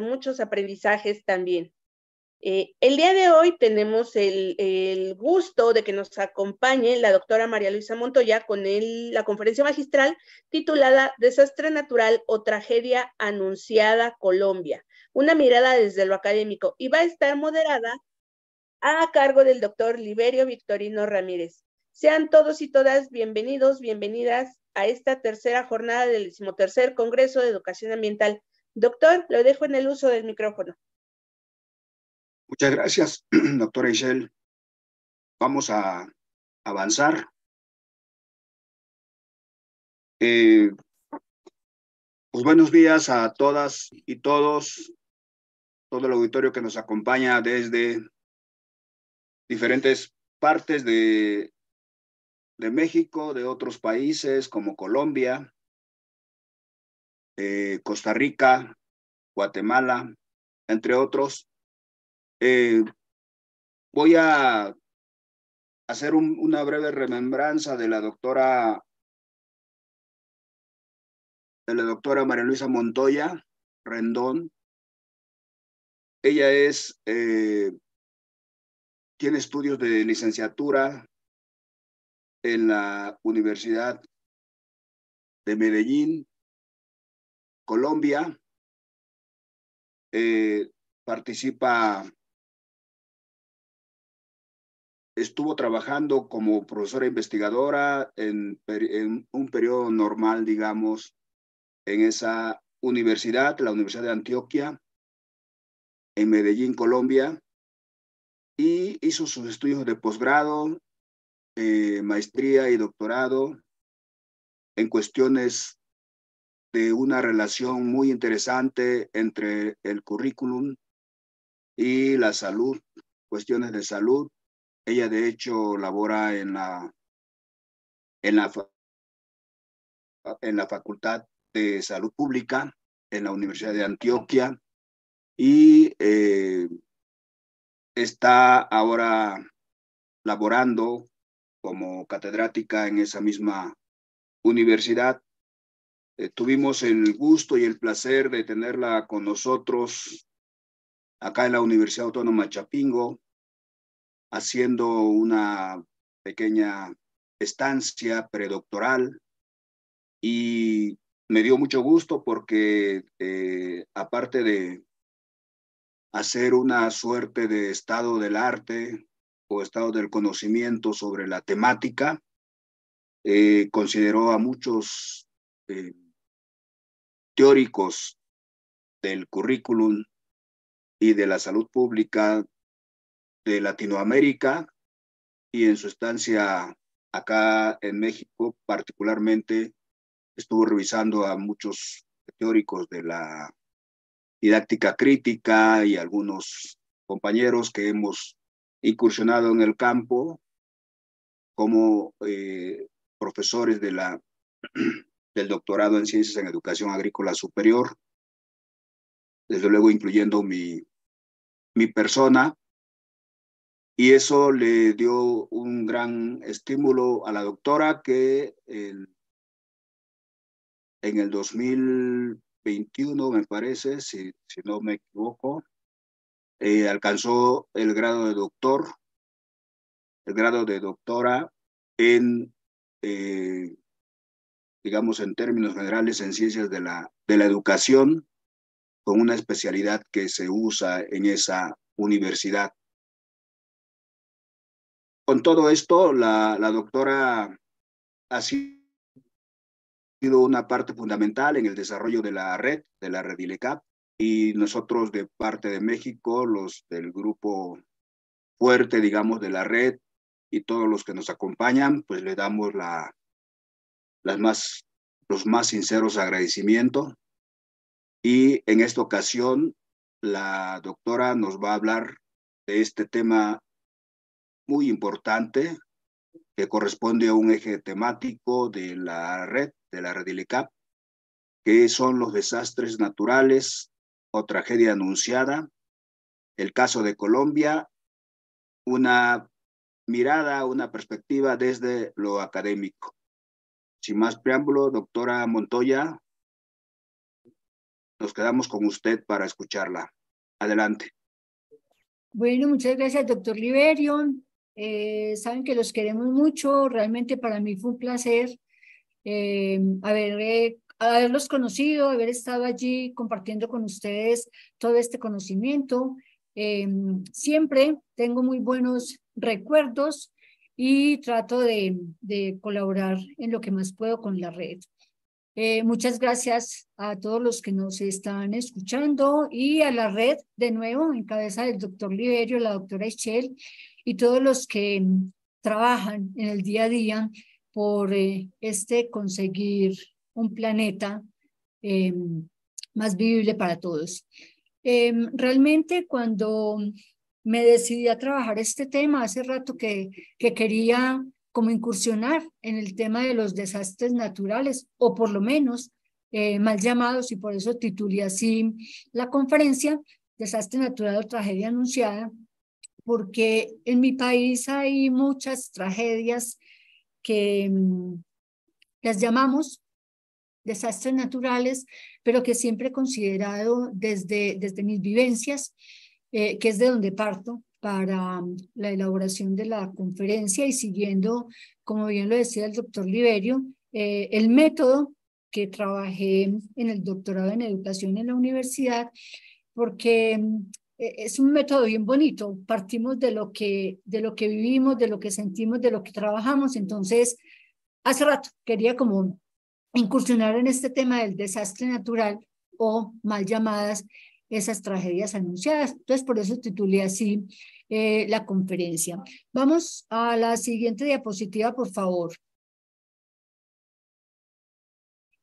muchos aprendizajes también. Eh, el día de hoy tenemos el, el, gusto de que nos acompañe la doctora María Luisa Montoya con la conferencia magistral titulada Desastre Natural o Tragedia Anunciada Colombia, una mirada desde lo académico y va a estar moderada a cargo del doctor Liberio Victorino Ramírez. Sean todos y todas bienvenidos, bienvenidas a esta tercera jornada del decimotercer Congreso de Educación Ambiental Doctor, lo dejo en el uso del micrófono. Muchas gracias, doctora Isel. Vamos a avanzar. Eh, pues buenos días a todas y todos, todo el auditorio que nos acompaña desde diferentes partes de México, de otros países como Colombia, eh, Costa Rica, Guatemala, entre otros. Eh, voy a hacer una breve remembranza de la doctora de la doctora María Luisa Montoya Rendón. Ella es eh, tiene estudios de licenciatura en la Universidad de Medellín, Colombia, eh, participa, estuvo trabajando como profesora investigadora en, un periodo normal, digamos, en esa universidad, la Universidad de Antioquia, en Medellín, Colombia, y hizo sus estudios de posgrado, eh, maestría y doctorado en cuestiones de una relación muy interesante entre el currículum y la salud, cuestiones de salud. Ella de hecho labora en la, en la, en la Facultad de Salud Pública en la Universidad de Antioquia y eh, está ahora laborando como catedrática en esa misma universidad eh, tuvimos el gusto y el placer de tenerla con nosotros acá en la Universidad Autónoma Chapingo, haciendo una pequeña estancia predoctoral y me dio mucho gusto porque eh, aparte de hacer una suerte de estado del arte o estado del conocimiento sobre la temática, eh, consideró a muchos teóricos del currículum y de la salud pública de Latinoamérica y en su estancia acá en México particularmente estuvo revisando a muchos teóricos de la didáctica crítica y algunos compañeros que hemos incursionado en el campo como eh, profesores de la del doctorado en Ciencias en Educación Agrícola Superior, desde luego incluyendo mi, mi persona, y eso le dio un gran estímulo a la doctora que en, el 2021, me parece, si, si no me equivoco, eh, alcanzó el grado de doctor, el grado de doctora en eh, digamos en términos generales, en ciencias de la, de la educación, con una especialidad que se usa en esa universidad. Con todo esto, la, la doctora ha sido una parte fundamental en el desarrollo de la red, de la red ILECAP, y nosotros de parte de México, los del grupo fuerte, digamos, de la red y todos los que nos acompañan, pues le damos la, más, los más sinceros agradecimientos. Y en esta ocasión, la doctora nos va a hablar de este tema muy importante que corresponde a un eje temático de la red, de la red que son los desastres naturales o tragedia anunciada, el caso de Colombia, una mirada, una perspectiva desde lo académico. Sin más preámbulo, doctora Montoya, nos quedamos con usted para escucharla. Adelante. Bueno, muchas gracias, doctor Liberio. Eh, saben que los queremos mucho. Realmente para mí fue un placer eh, eh, haberlos conocido, haber estado allí compartiendo con ustedes todo este conocimiento. siempre tengo muy buenos recuerdos y trato de, colaborar en lo que más puedo con la red. Eh, muchas gracias a todos los que nos están escuchando y a la red de nuevo en cabeza del doctor Liberio, la doctora Echel y todos los que trabajan en el día a día por eh, este conseguir un planeta eh, más vivible para todos. realmente cuando me decidí a trabajar este tema hace rato que, que quería como incursionar en el tema de los desastres naturales, o por lo menos eh, mal llamados, y por eso titulé así la conferencia, Desastre Natural o Tragedia Anunciada, porque en mi país hay muchas tragedias que mm, las llamamos desastres naturales, pero que siempre he considerado desde, desde mis vivencias eh, que es de donde parto para mm, la elaboración de la conferencia y siguiendo, como bien lo decía el doctor Liberio, eh, el método que trabajé en el doctorado en educación en la universidad, porque mm, e-, es un método bien bonito, partimos de lo que, de lo que vivimos, de lo que sentimos, de lo que trabajamos, entonces hace rato quería como incursionar en este tema del desastre natural o mal llamadas esas tragedias anunciadas. Entonces, por eso titulé así eh, la conferencia. Vamos a la siguiente diapositiva, por favor.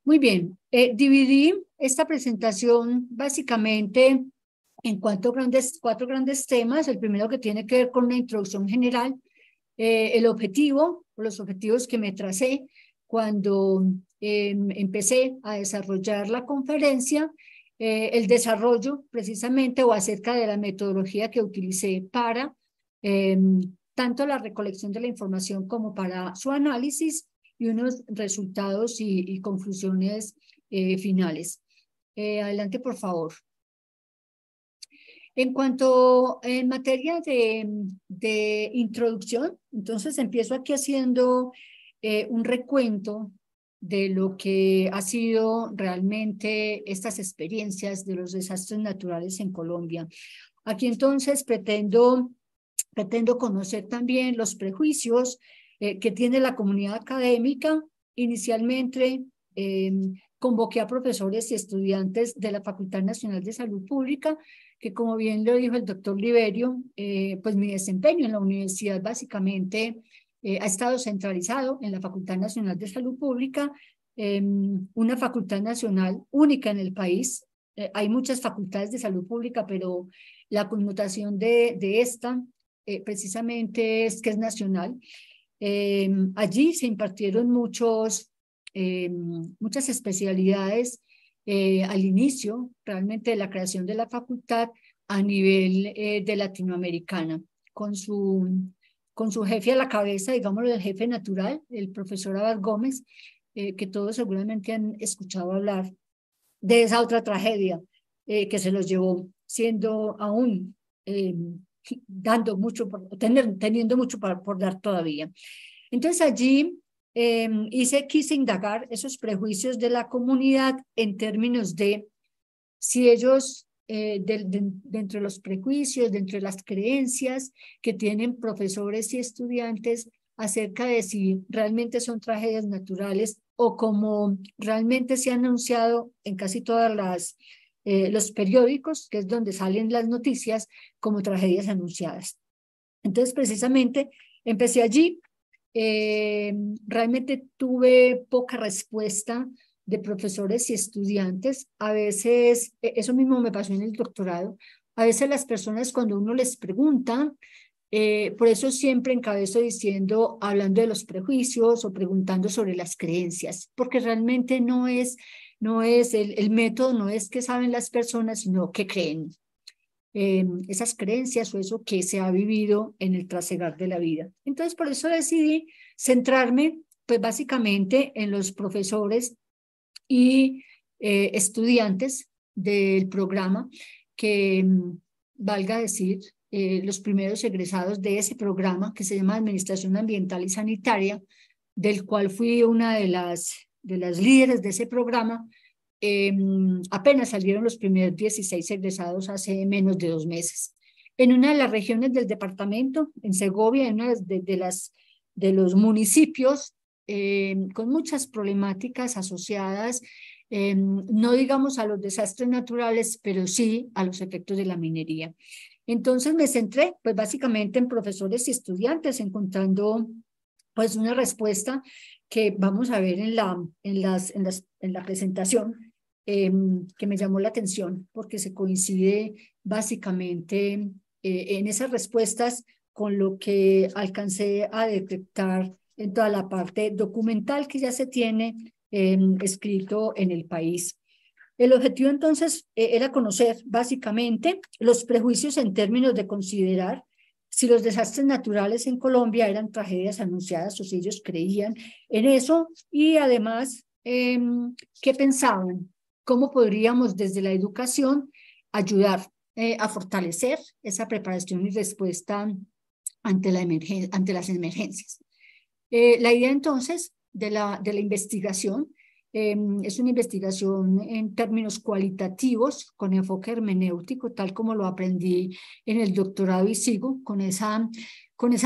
Muy bien, eh, dividí esta presentación básicamente en cuatro grandes, cuatro grandes temas. El primero que tiene que ver con la introducción general, eh, el objetivo, los objetivos que me tracé cuando em, empecé a desarrollar la conferencia. Eh, el desarrollo precisamente o acerca de la metodología que utilicé para em, tanto la recolección de la información como para su análisis y unos resultados y, conclusiones eh, finales. Eh, adelante, por favor. En cuanto en materia de introducción, entonces empiezo aquí haciendo un recuento de lo que ha sido realmente estas experiencias de los desastres naturales en Colombia. Aquí entonces pretendo, pretendo conocer también los prejuicios eh, que tiene la comunidad académica. Inicialmente eh, convoqué a profesores y estudiantes de la Facultad Nacional de Salud Pública, que como bien lo dijo el doctor Liberio, eh, pues mi desempeño en la universidad básicamente eh, ha estado centralizado en la Facultad Nacional de Salud Pública, em, una facultad nacional única en el país. Eh, hay muchas facultades de salud pública, pero la connotación de, de esta eh, precisamente es que es nacional. Em, allí se impartieron muchos, em, muchas especialidades al inicio realmente de la creación de la facultad a nivel de latinoamericana, con su con su jefe a la cabeza, digámoslo, el jefe natural, el profesor Abad Gómez, eh, que todos seguramente han escuchado hablar de esa otra tragedia eh, que se los llevó siendo aún em, dando mucho, por, teniendo mucho por, dar todavía. Entonces allí em, hice, quise indagar esos prejuicios de la comunidad en términos de si ellos eh, dentro de los prejuicios, dentro de las creencias que tienen profesores y estudiantes acerca de si realmente son tragedias naturales o como realmente se ha anunciado en casi todas las eh, los periódicos, que es donde salen las noticias como tragedias anunciadas. Entonces, precisamente, empecé allí. Eh, realmente tuve poca respuesta de profesores y estudiantes. A veces, e, eso mismo me pasó en el doctorado, a veces las personas cuando uno les pregunta, eh, por eso siempre encabezo diciendo, hablando de los prejuicios o preguntando sobre las creencias, porque realmente no es, no es el, el método, no es que saben las personas, sino que creen. Eh, esas creencias o eso que se ha vivido en el trasegar de la vida. Entonces, por eso decidí centrarme, pues básicamente en los profesores y eh, estudiantes del programa que, mm, valga decir, eh, los primeros egresados de ese programa que se llama Administración Ambiental y Sanitaria, del cual fui una de las, de las líderes de ese programa, eh, mm, apenas salieron los primeros 16 egresados hace menos de dos meses. En una de las regiones del departamento, en Segovia, en una de, las, de los municipios eh, con muchas problemáticas asociadas, eh, no digamos a los desastres naturales, pero sí a los efectos de la minería. Entonces me centré pues básicamente en profesores y estudiantes, encontrando pues una respuesta que vamos a ver en la, en las, en las, en la presentación eh, que me llamó la atención porque se coincide básicamente en esas respuestas con lo que alcancé a detectar en toda la parte documental que ya se tiene em, escrito en el país. El objetivo entonces eh, era conocer básicamente los prejuicios en términos de considerar si los desastres naturales en Colombia eran tragedias anunciadas o si ellos creían en eso y además em, qué pensaban, cómo podríamos desde la educación ayudar eh, a fortalecer esa preparación y respuesta ante, la ante las emergencias. Eh, la idea entonces de la, investigación em, es una investigación en términos cualitativos con enfoque hermenéutico, tal como lo aprendí en el doctorado y sigo con esa,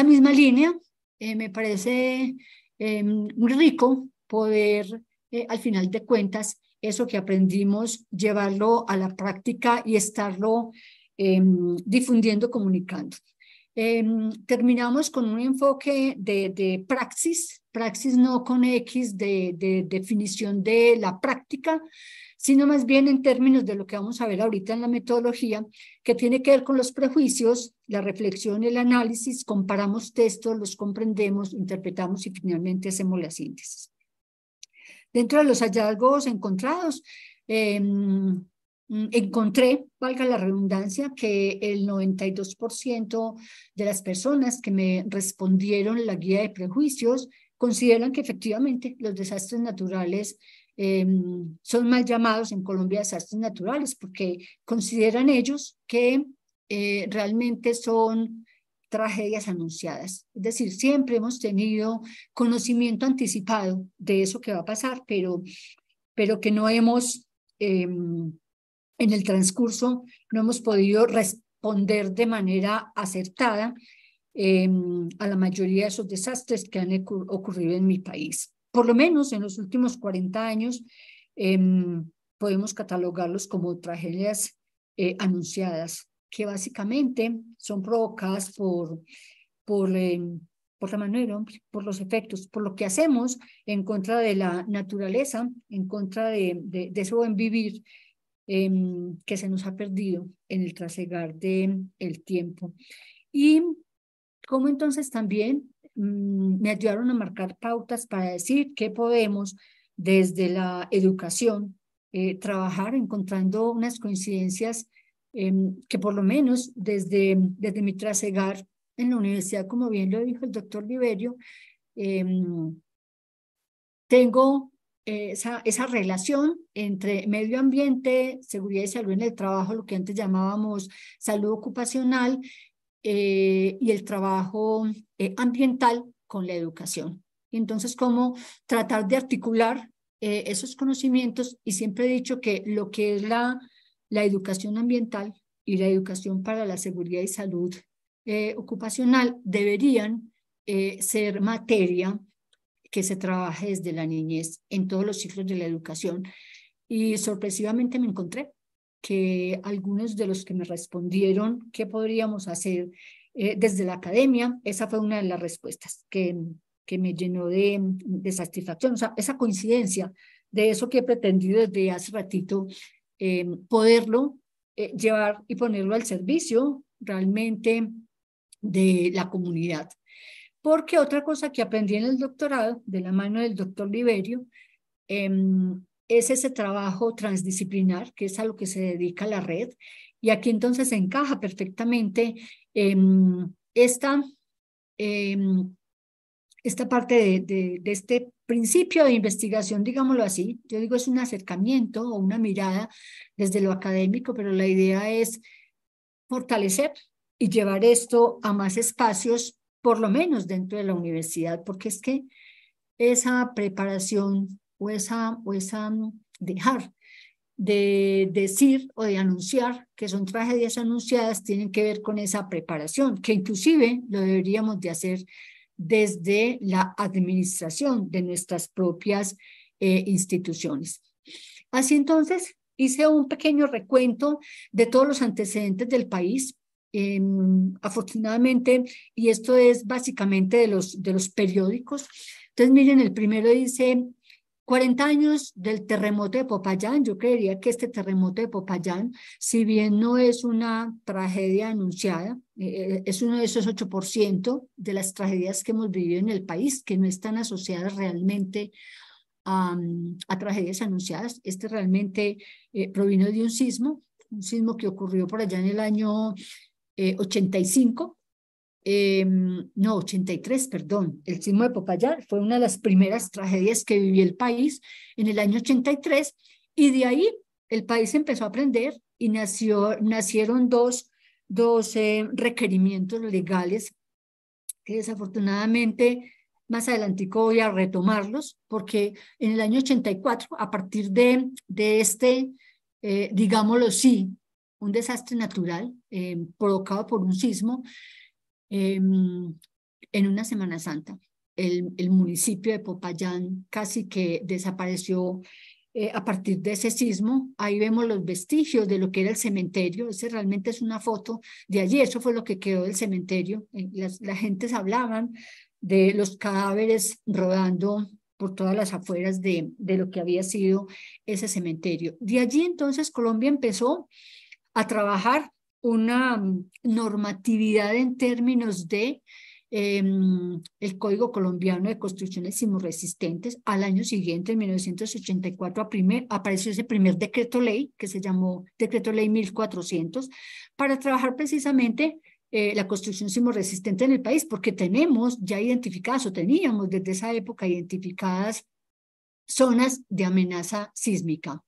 misma línea. Eh, me parece em, muy rico poder, eh, al final de cuentas, eso que aprendimos, llevarlo a la práctica y estarlo em, difundiendo, comunicando. Em, terminamos con un enfoque de, praxis, praxis no con X de, definición de la práctica, sino más bien en términos de lo que vamos a ver ahorita en la metodología, que tiene que ver con los prejuicios, la reflexión, el análisis, comparamos textos, los comprendemos, interpretamos y finalmente hacemos la síntesis. Dentro de los hallazgos encontrados, eh, Mm, encontré, valga la redundancia, que el 92% de las personas que me respondieron la guía de prejuicios consideran que efectivamente los desastres naturales em, son mal llamados en Colombia desastres naturales porque consideran ellos que eh, realmente son tragedias anunciadas. Es decir, siempre hemos tenido conocimiento anticipado de eso que va a pasar, pero, pero que no hemos... Em, en el transcurso no hemos podido responder de manera acertada eh, a la mayoría de esos desastres que han ocurrido en mi país. Por lo menos en los últimos 40 años eh, podemos catalogarlos como tragedias eh, anunciadas, que básicamente son provocadas por, por, por la manera, por los efectos, por lo que hacemos en contra de la naturaleza, en contra de, de su buen vivir Em, que se nos ha perdido en el trasegar de el tiempo. Y como entonces también mm, me ayudaron a marcar pautas para decir qué podemos desde la educación eh, trabajar encontrando unas coincidencias em, que por lo menos desde, desde mi trasegar en la universidad, como bien lo dijo el doctor Liberio, em, tengo eh, esa, relación entre medio ambiente, seguridad y salud en el trabajo, lo que antes llamábamos salud ocupacional, eh, y el trabajo eh, ambiental con la educación. entonces, cómo tratar de articular esos conocimientos y siempre he dicho que lo que es la educación ambiental y la educación para la seguridad y salud ocupacional deberían ser materia que se trabaje desde la niñez en todos los ciclos de la educación. Y sorpresivamente me encontré que algunos de los que me respondieron qué podríamos hacer eh, desde la academia, esa fue una de las respuestas que, que me llenó de, satisfacción, o sea, esa coincidencia de eso que he pretendido desde hace ratito, eh, poderlo eh, llevar y ponerlo al servicio realmente de la comunidad. Porque otra cosa que aprendí en el doctorado, de la mano del doctor Liberio, em, es ese trabajo transdisciplinar, que es a lo que se dedica la red. Y aquí entonces encaja perfectamente em, esta, em, esta parte de, de, este principio de investigación, digámoslo así. Yo digo es un acercamiento o una mirada desde lo académico, pero la idea es fortalecer y llevar esto a más espacios por lo menos dentro de la universidad, porque es que esa preparación o esa, o esa mm, dejar de decir o de anunciar que son tragedias anunciadas tienen que ver con esa preparación, que inclusive lo deberíamos de hacer desde la administración de nuestras propias eh, instituciones. Así entonces, hice un pequeño recuento de todos los antecedentes del país Em, afortunadamente, y esto es básicamente de los, de los periódicos. Entonces, miren, el primero dice 40 años del terremoto de Popayán. Yo creería que este terremoto de Popayán, si bien no es una tragedia anunciada, eh, eh, es uno de esos 8% de las tragedias que hemos vivido en el país, que no están asociadas realmente a, mm, tragedias anunciadas. Este realmente eh, provino de un sismo, un sismo que ocurrió por allá en el año 85, eh, em, no, 83, perdón, el sismo de Popayán fue una de las primeras tragedias que vivió el país en el año 83 y de ahí el país empezó a aprender y nació, nacieron dos, eh, requerimientos legales que desafortunadamente más adelante voy a retomarlos porque en el año 84, a partir de, de este, eh, digámoslo sí, un desastre natural eh, provocado por un sismo em, en una Semana Santa. El, municipio de Popayán casi que desapareció eh, a partir de ese sismo. Ahí vemos los vestigios de lo que era el cementerio. Ese realmente es una foto de allí. Eso fue lo que quedó del cementerio. Eh, la gente gentes hablaban de los cadáveres rodando por todas las afueras de, de lo que había sido ese cementerio. De allí entonces Colombia empezó a trabajar una mm, normatividad en términos de em, el Código Colombiano de Construcciones Resistentes Al año siguiente, en 1984, apareció ese primer decreto ley que se llamó Decreto Ley 1400 para trabajar precisamente eh, la construcción resistente en el país, porque tenemos ya identificadas o teníamos desde esa época identificadas zonas de amenaza sísmica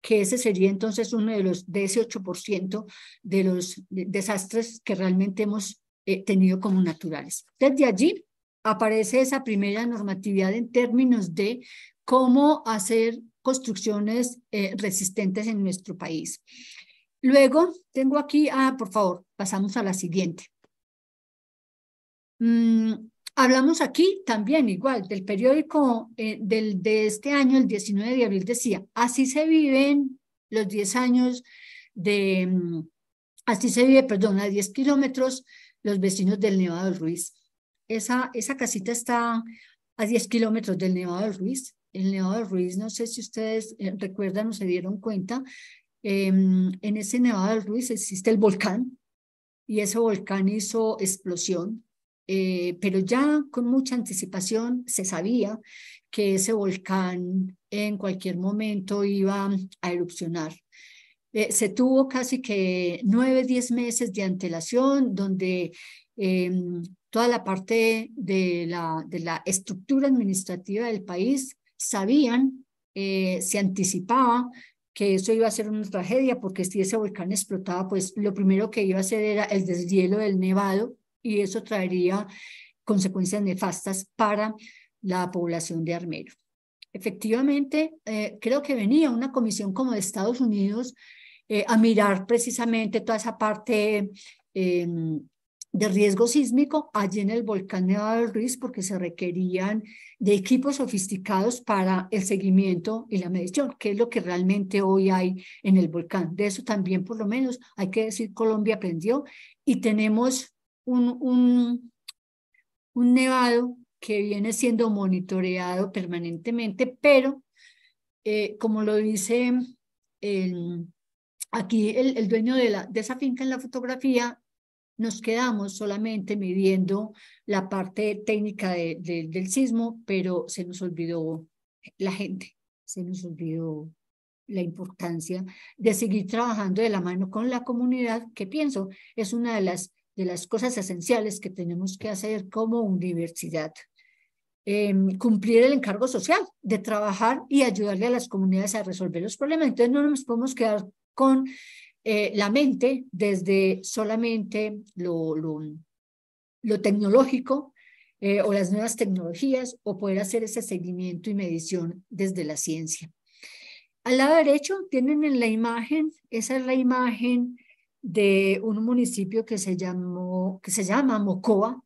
que ese sería entonces uno de los 18% de los desastres que realmente hemos eh, tenido como naturales. Desde allí aparece esa primera normatividad en términos de cómo hacer construcciones eh, resistentes en nuestro país. Luego tengo aquí, ah, por favor, pasamos a la siguiente. Mm, Hablamos aquí también igual del periódico eh, del, de este año, el 19 de abril, decía, así se viven los 10 años de, mm, así se vive, perdón, a 10 kilómetros los vecinos del Nevado del Ruiz. Esa, esa casita está a 10 kilómetros del Nevado del Ruiz. El Nevado del Ruiz, no sé si ustedes eh, recuerdan o se dieron cuenta, em, en ese Nevado del Ruiz existe el volcán y ese volcán hizo explosión eh, pero ya con mucha anticipación se sabía que ese volcán en cualquier momento iba a erupcionar. Eh, se tuvo casi que nueve, diez meses de antelación donde em, toda la parte de la, de la, estructura administrativa del país sabían, eh, se anticipaba que eso iba a ser una tragedia porque si ese volcán explotaba, pues lo primero que iba a hacer era el deshielo del Nevado y eso traería consecuencias nefastas para la población de Armero. Efectivamente, eh, creo que venía una comisión como de Estados Unidos eh, a mirar precisamente toda esa parte em, de riesgo sísmico allí en el volcán Nevado del Ruiz porque se requerían de equipos sofisticados para el seguimiento y la medición, que es lo que realmente hoy hay en el volcán. De eso también, por lo menos, hay que decir, Colombia aprendió y tenemos un, un, nevado que viene siendo monitoreado permanentemente, pero eh, como lo dice aquí el, dueño de, la, de esa finca en la fotografía, nos quedamos solamente midiendo la parte técnica del sismo, pero se nos olvidó la gente, se nos olvidó la importancia de seguir trabajando de la mano con la comunidad, que pienso es una de las de las cosas esenciales que tenemos que hacer como universidad. Em, cumplir el encargo social de trabajar y ayudarle a las comunidades a resolver los problemas. Entonces no nos podemos quedar con eh, la mente desde solamente lo, lo, tecnológico eh, o las nuevas tecnologías o poder hacer ese seguimiento y medición desde la ciencia. Al lado derecho tienen en la imagen, esa es la imagen de un municipio que se, llamó, que se llama Mocoa.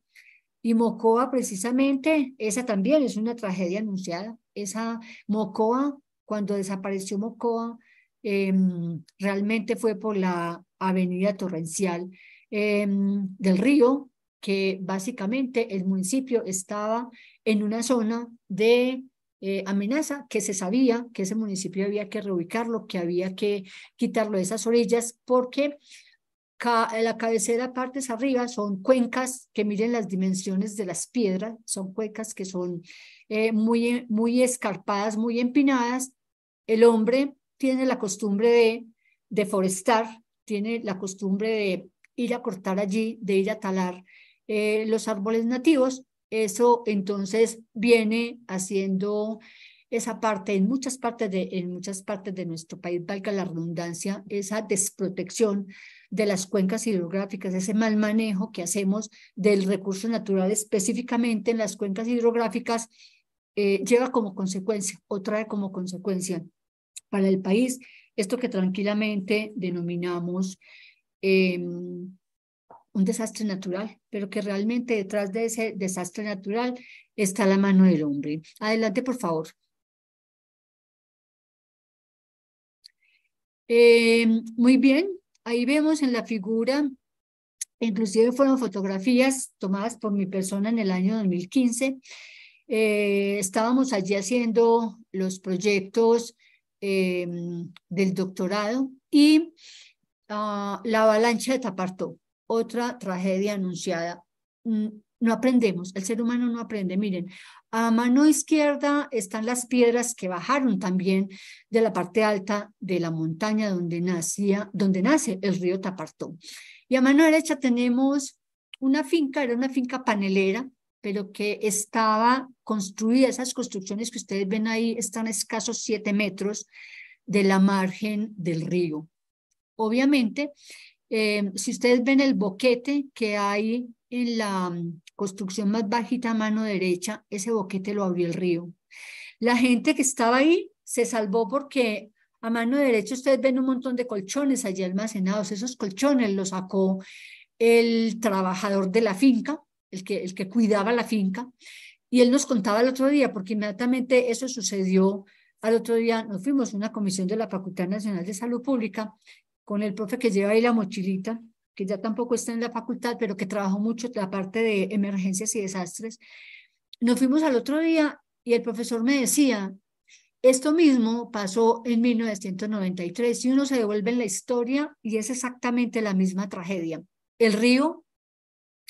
Y Mocoa precisamente, esa también es una tragedia anunciada. Esa Mocoa, cuando desapareció Mocoa, em, realmente fue por la avenida torrencial em, del río, que básicamente el municipio estaba en una zona de eh, amenaza, que se sabía que ese municipio había que reubicarlo, que había que quitarlo de esas orillas, porque eh, la cabecera partes arriba son cuencas que miren las dimensiones de las piedras, son cuencas que son eh, muy, muy escarpadas, muy empinadas. El hombre tiene la costumbre de deforestar, tiene la costumbre de ir a cortar allí, de ir a talar los árboles nativos eso entonces viene haciendo esa parte, en muchas partes de, en muchas partes de nuestro país, valga la redundancia, esa desprotección de las cuencas hidrográficas, ese mal manejo que hacemos del recurso natural específicamente en las cuencas hidrográficas, eh, lleva como consecuencia o trae como consecuencia para el país esto que tranquilamente denominamos em, un desastre natural, pero que realmente detrás de ese desastre natural está la mano del hombre. Adelante, por favor. Em, muy bien, ahí vemos en la figura, inclusive fueron fotografías tomadas por mi persona en el año 2015. Eh, estábamos allí haciendo los proyectos em, del doctorado y ah, la avalancha de Tapartó otra tragedia anunciada. Mm, no aprendemos, el ser humano no aprende. Miren, a mano izquierda están las piedras que bajaron también de la parte alta de la montaña donde, nacía, donde nace el río Tapartó. Y a mano derecha tenemos una finca, era una finca panelera, pero que estaba construida, esas construcciones que ustedes ven ahí están a escasos siete metros de la margen del río. Obviamente, eh, si ustedes ven el boquete que hay en la mm, construcción más bajita a mano derecha, ese boquete lo abrió el río. La gente que estaba ahí se salvó porque a mano derecha ustedes ven un montón de colchones allí almacenados. Esos colchones los sacó el trabajador de la finca, el que, el que cuidaba la finca. Y él nos contaba el otro día, porque inmediatamente eso sucedió. Al otro día nos fuimos a una comisión de la Facultad Nacional de Salud Pública con el profe que lleva ahí la mochilita, que ya tampoco está en la facultad, pero que trabajó mucho la parte de emergencias y desastres. Nos fuimos al otro día y el profesor me decía, esto mismo pasó en 1993 y uno se devuelve en la historia y es exactamente la misma tragedia. El río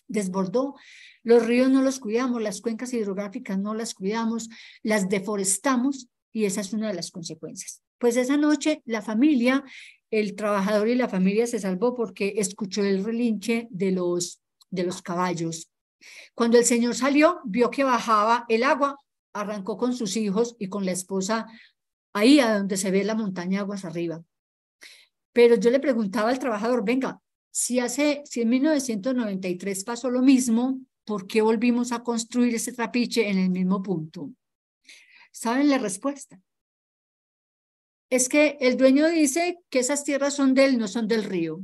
desbordó, los ríos no los cuidamos, las cuencas hidrográficas no las cuidamos, las deforestamos y esa es una de las consecuencias. Pues esa noche la familia el trabajador y la familia se salvó porque escuchó el relinche de los, de los caballos. Cuando el señor salió, vio que bajaba el agua, arrancó con sus hijos y con la esposa ahí a donde se ve la montaña aguas arriba. Pero yo le preguntaba al trabajador, venga, si hace si en 1993 pasó lo mismo, ¿por qué volvimos a construir ese trapiche en el mismo punto? ¿Saben la respuesta? es que el dueño dice que esas tierras son de él, no son del río.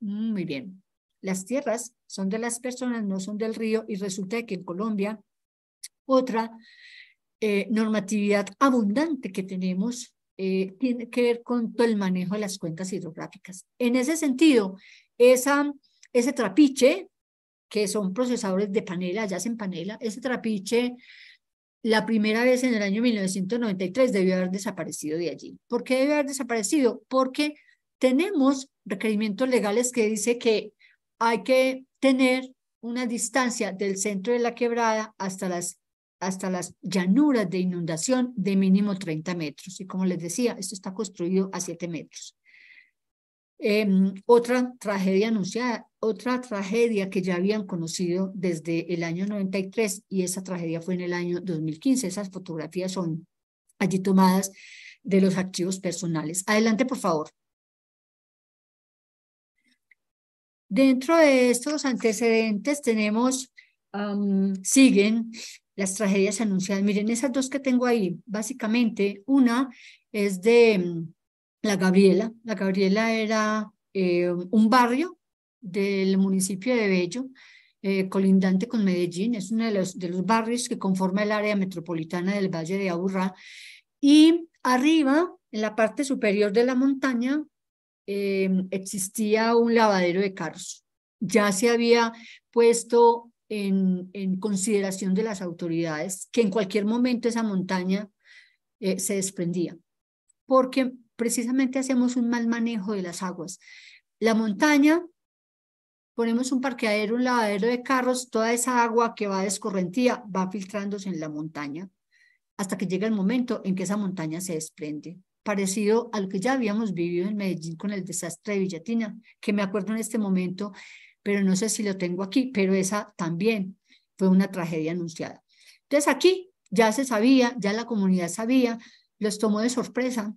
Mm, muy bien. Las tierras son de las personas, no son del río, y resulta que en Colombia, otra eh, normatividad abundante que tenemos eh, tiene que ver con todo el manejo de las cuencas hidrográficas. En ese sentido, esa, ese trapiche, que son procesadores de panela, ya hacen panela, ese trapiche la primera vez en el año 1993 debió haber desaparecido de allí. ¿Por qué debe haber desaparecido? Porque tenemos requerimientos legales que dice que hay que tener una distancia del centro de la quebrada hasta las, hasta las llanuras de inundación de mínimo 30 metros. Y como les decía, esto está construido a 7 metros. Em, otra tragedia anunciada, otra tragedia que ya habían conocido desde el año 93 y esa tragedia fue en el año 2015. Esas fotografías son allí tomadas de los archivos personales. Adelante, por favor. Dentro de estos antecedentes tenemos, siguen las tragedias anunciadas. Miren, esas dos que tengo ahí, básicamente, una es de la Gabriela. La Gabriela era eh, un barrio del municipio de Bello, eh, colindante con Medellín. Es uno de los, de los barrios que conforma el área metropolitana del Valle de Aburrá. Y arriba, en la parte superior de la montaña, eh, existía un lavadero de carros. Ya se había puesto en, consideración de las autoridades que en cualquier momento esa montaña se desprendía, porque precisamente hacemos un mal manejo de las aguas. La montaña, ponemos un parqueadero, un lavadero de carros, toda esa agua que va descorrentía va filtrándose en la montaña hasta que llega el momento en que esa montaña se desprende. Parecido a lo que ya habíamos vivido en Medellín con el desastre de Villatina, que me acuerdo en este momento, pero no sé si lo tengo aquí, pero esa también fue una tragedia anunciada. Entonces aquí ya se sabía, ya la comunidad sabía, los tomó de sorpresa,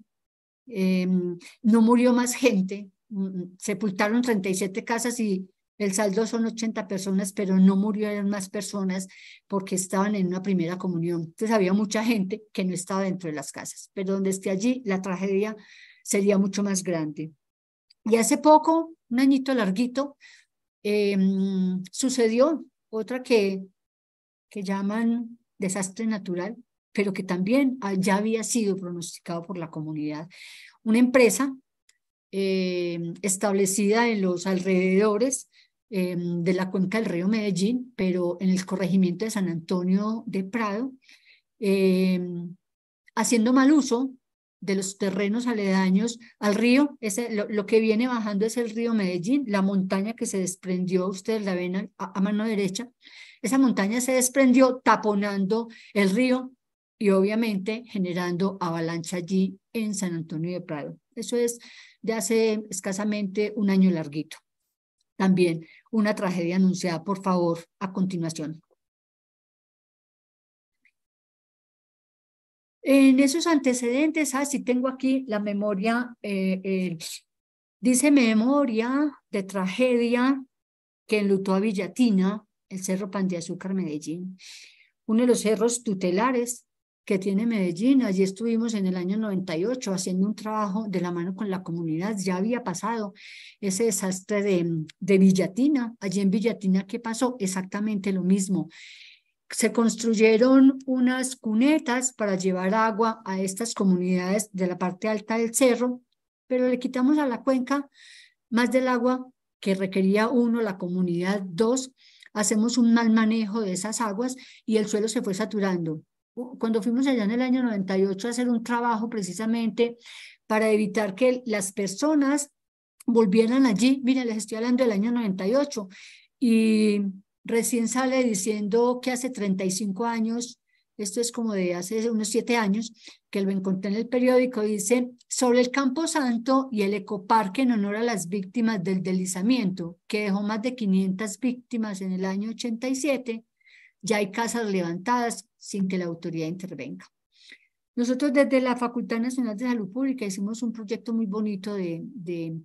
Em, no murió más gente, mm, mm, sepultaron 37 casas y el saldo son 80 personas, pero no murieron más personas porque estaban en una primera comunión. Entonces había mucha gente que no estaba dentro de las casas, pero donde esté allí la tragedia sería mucho más grande. Y hace poco, un añito larguito, em, sucedió otra que llaman desastre natural, pero que también ah, ya había sido pronosticado por la comunidad. Una empresa em, establecida en los alrededores em, de la cuenca del río Medellín, pero en el corregimiento de San Antonio de Prado, em, haciendo mal uso de los terrenos aledaños al río. Ese, lo, que viene bajando es el río Medellín, la montaña que se desprendió, ustedes la ven a mano derecha. Esa montaña se desprendió taponando el río y obviamente generando avalancha allí en San Antonio de Prado. Eso es de hace escasamente un año larguito. También una tragedia anunciada, por favor, a continuación. En esos antecedentes, ah, sí tengo aquí la memoria, eh, eh, dice memoria de tragedia que enlutó a Villatina, el Cerro Pan de Azúcar, Medellín, uno de los cerros tutelares que tiene Medellín. Allí estuvimos en el año 98 haciendo un trabajo de la mano con la comunidad. Ya había pasado ese desastre de, de Villatina. Allí en Villatina, ¿qué pasó? Exactamente lo mismo. Se construyeron unas cunetas para llevar agua a estas comunidades de la parte alta del cerro, pero le quitamos a la cuenca más del agua que requería uno, la comunidad dos. Hacemos un mal manejo de esas aguas y el suelo se fue saturando cuando fuimos allá en el año 98 a hacer un trabajo precisamente para evitar que las personas volvieran allí. Mira, les estoy hablando del año 98 y recién sale diciendo que hace 35 años, esto es como de hace unos 7 años, que lo encontré en el periódico, dice sobre el Campo Santo y el ecoparque en honor a las víctimas del deslizamiento, que dejó más de 500 víctimas en el año 87. Ya hay casas levantadas, sin que la autoridad intervenga. Nosotros desde la Facultad Nacional de Salud Pública hicimos un proyecto muy bonito de,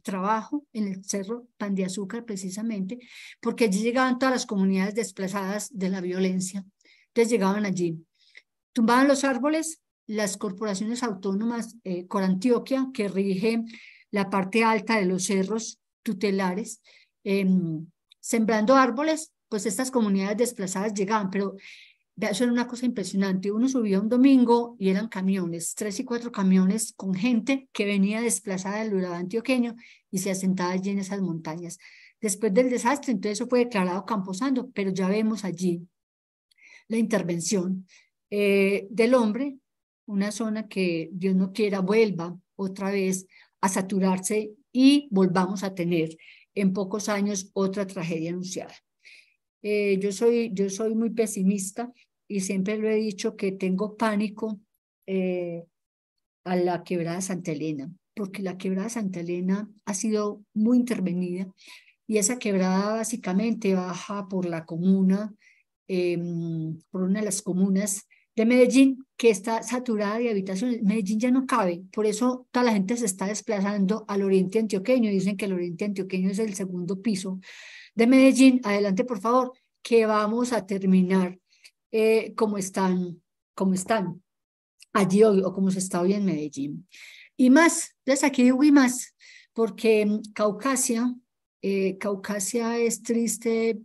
trabajo en el Cerro Pan de Azúcar precisamente, porque allí llegaban todas las comunidades desplazadas de la violencia. Entonces llegaban allí, tumbaban los árboles, las corporaciones autónomas eh, con Antioquia, que rige la parte alta de los cerros tutelares, em, sembrando árboles, pues estas comunidades desplazadas llegaban, pero eso era una cosa impresionante. Uno subía un domingo y eran camiones, tres y cuatro camiones con gente que venía desplazada del Urabá antioqueño y se asentaba allí en esas montañas. Después del desastre, entonces eso fue declarado camposando, pero ya vemos allí la intervención eh, del hombre, una zona que Dios no quiera vuelva otra vez a saturarse y volvamos a tener en pocos años otra tragedia anunciada. Eh, yo, soy, yo soy muy pesimista y siempre lo he dicho que tengo pánico eh, a la quebrada Santa Elena, porque la quebrada Santa Elena ha sido muy intervenida y esa quebrada básicamente baja por la comuna, em, por una de las comunas de Medellín que está saturada de habitaciones. Medellín ya no cabe, por eso toda la gente se está desplazando al oriente antioqueño. Dicen que el oriente antioqueño es el segundo piso de Medellín. Adelante, por favor, que vamos a terminar eh, como están, ¿Cómo están allí hoy o como se está hoy en Medellín. Y más, desde aquí digo más, porque Caucasia, eh, Caucasia es triste,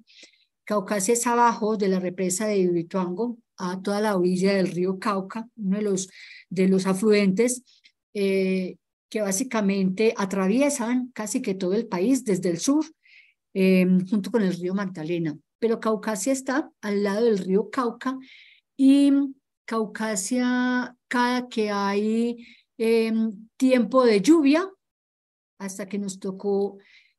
Caucasia es abajo de la represa de Ibituango, a toda la orilla del río Cauca, uno de los, de los afluentes. Eh, que básicamente atraviesan casi que todo el país desde el sur eh, junto con el río Magdalena. Pero Caucasia está al lado del río Cauca y Caucasia, cada que hay em, tiempo de lluvia, hasta que nos tocó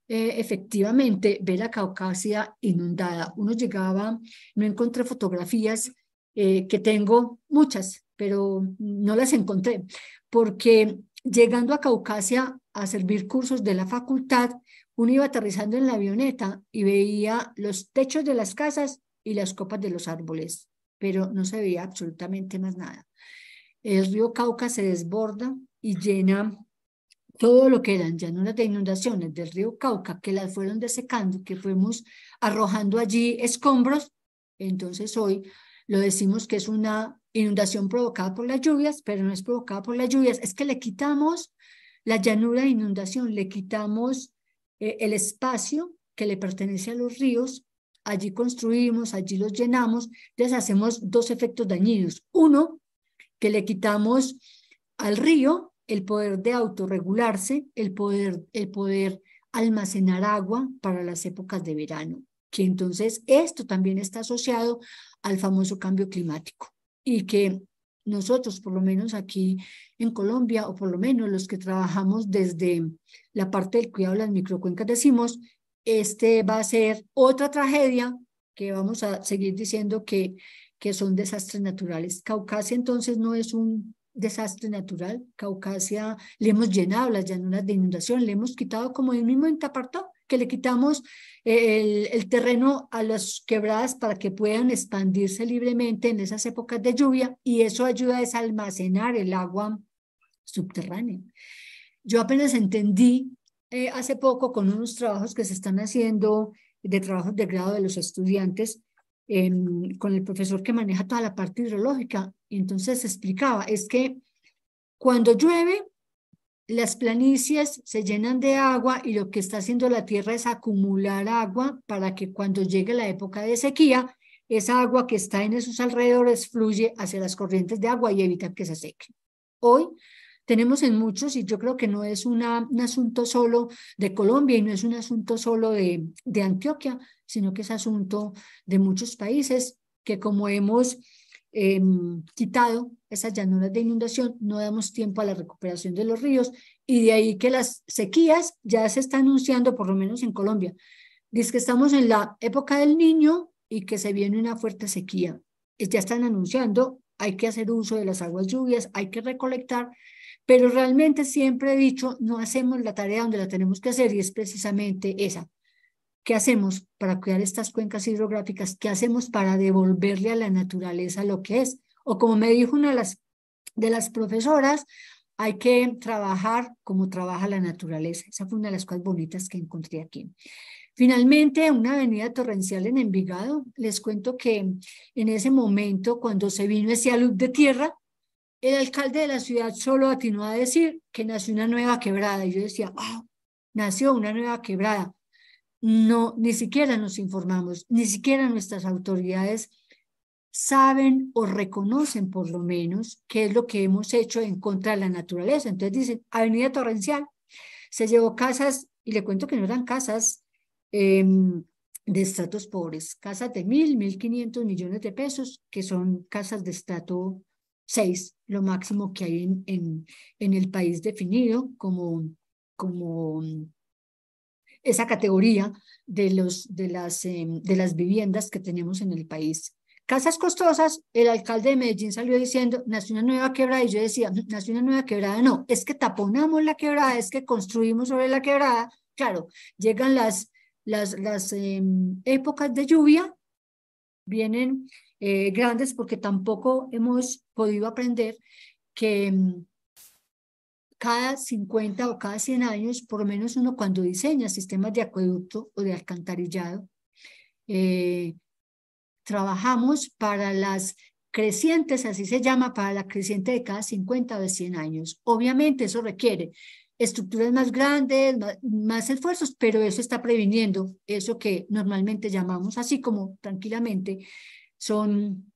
eh, efectivamente ver la Caucasia inundada. Uno llegaba, no encontré fotografías eh, que tengo muchas, pero no las encontré, porque llegando a Caucasia a servir cursos de la facultad, uno iba aterrizando en la avioneta y veía los techos de las casas y las copas de los árboles, pero no se veía absolutamente más nada. El río Cauca se desborda y llena todo lo que eran llanuras de inundaciones del río Cauca, que las fueron desecando, que fuimos arrojando allí escombros. Entonces hoy lo decimos que es una inundación provocada por las lluvias, pero no es provocada por las lluvias, es que le quitamos la llanura de inundación, le quitamos eh, el espacio que le pertenece a los ríos, allí construimos, allí los llenamos, entonces hacemos dos efectos dañinos. Uno, que le quitamos al río el poder de autorregularse, el poder, el poder almacenar agua para las épocas de verano, que entonces esto también está asociado al famoso cambio climático y que nosotros, por lo menos aquí en Colombia, o por lo menos los que trabajamos desde la parte del cuidado de las microcuencas, decimos, este va a ser otra tragedia que vamos a seguir diciendo que, que son desastres naturales. Caucasia entonces no es un desastre natural. Caucasia le hemos llenado las llanuras de inundación, le hemos quitado, como el mismo en que le quitamos eh, el, terreno a las quebradas para que puedan expandirse libremente en esas épocas de lluvia y eso ayuda a desalmacenar el agua subterránea. Yo apenas entendí eh, hace poco con unos trabajos que se están haciendo de trabajos de grado de los estudiantes em, con el profesor que maneja toda la parte hidrológica. y Entonces explicaba, es que cuando llueve las planicies se llenan de agua y lo que está haciendo la tierra es acumular agua para que cuando llegue la época de sequía, esa agua que está en esos alrededores fluye hacia las corrientes de agua y evita que se seque. Hoy tenemos en muchos, y yo creo que no es un asunto solo de Colombia y no es un asunto solo de, de Antioquia, sino que es asunto de muchos países que como hemos Em, quitado esas llanuras de inundación, no damos tiempo a la recuperación de los ríos y de ahí que las sequías ya se está anunciando, por lo menos en Colombia. Dice que estamos en la época del niño y que se viene una fuerte sequía. Ya están anunciando, hay que hacer uso de las aguas lluvias, hay que recolectar, pero realmente siempre he dicho, no hacemos la tarea donde la tenemos que hacer y es precisamente esa, ¿Qué hacemos para cuidar estas cuencas hidrográficas? ¿Qué hacemos para devolverle a la naturaleza lo que es? O como me dijo una de las, profesoras, hay que trabajar como trabaja la naturaleza. Esa fue una de las cosas bonitas que encontré aquí. Finalmente, una avenida torrencial en Envigado. Les cuento que en ese momento, cuando se vino ese alud de tierra, el alcalde de la ciudad solo atinó a decir que nació una nueva quebrada. Y yo decía, nació una nueva quebrada no, ni siquiera nos informamos, ni siquiera nuestras autoridades saben o reconocen por lo menos qué es lo que hemos hecho en contra de la naturaleza. Entonces dicen, avenida torrencial, se llevó casas, y le cuento que no eran casas em, de estratos pobres, casas de mil, mil quinientos millones de pesos, que son casas de estrato seis, lo máximo que hay en, en, en el país definido como, como esa categoría de, los, de, las, em, de las viviendas que tenemos en el país. Casas costosas, el alcalde de Medellín salió diciendo, nació una nueva quebrada, y yo decía, nació una nueva quebrada, no, es que taponamos la quebrada, es que construimos sobre la quebrada. Claro, llegan las, las, las em, épocas de lluvia, vienen eh, grandes porque tampoco hemos podido aprender que em, cada 50 o cada 100 años, por lo menos uno cuando diseña sistemas de acueducto o de alcantarillado, eh, trabajamos para las crecientes, así se llama, para la creciente de cada 50 o de 100 años. Obviamente eso requiere estructuras más grandes, más, esfuerzos, pero eso está previniendo eso que normalmente llamamos así como tranquilamente son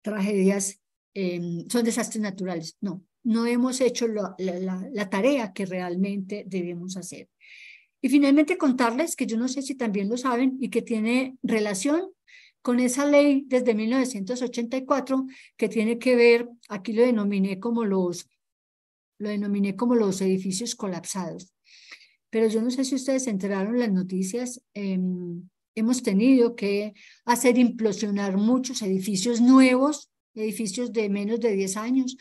tragedias, em, son desastres naturales. No, no hemos hecho la, tarea que realmente debemos hacer. Y finalmente contarles que yo no sé si también lo saben y que tiene relación con esa ley desde 1984 que tiene que ver, aquí lo denominé como los, lo denominé como los edificios colapsados. Pero yo no sé si ustedes enteraron las noticias. Em, hemos tenido que hacer implosionar muchos edificios nuevos, edificios de menos de 10 años,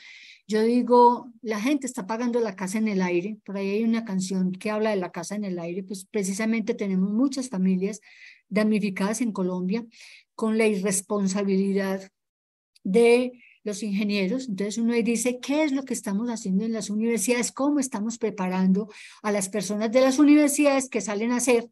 yo digo, la gente está pagando la casa en el aire, por ahí hay una canción que habla de la casa en el aire, pues precisamente tenemos muchas familias damnificadas en Colombia con la irresponsabilidad de los ingenieros. Entonces uno ahí dice, ¿qué es lo que estamos haciendo en las universidades? ¿Cómo estamos preparando a las personas de las universidades que salen a hacer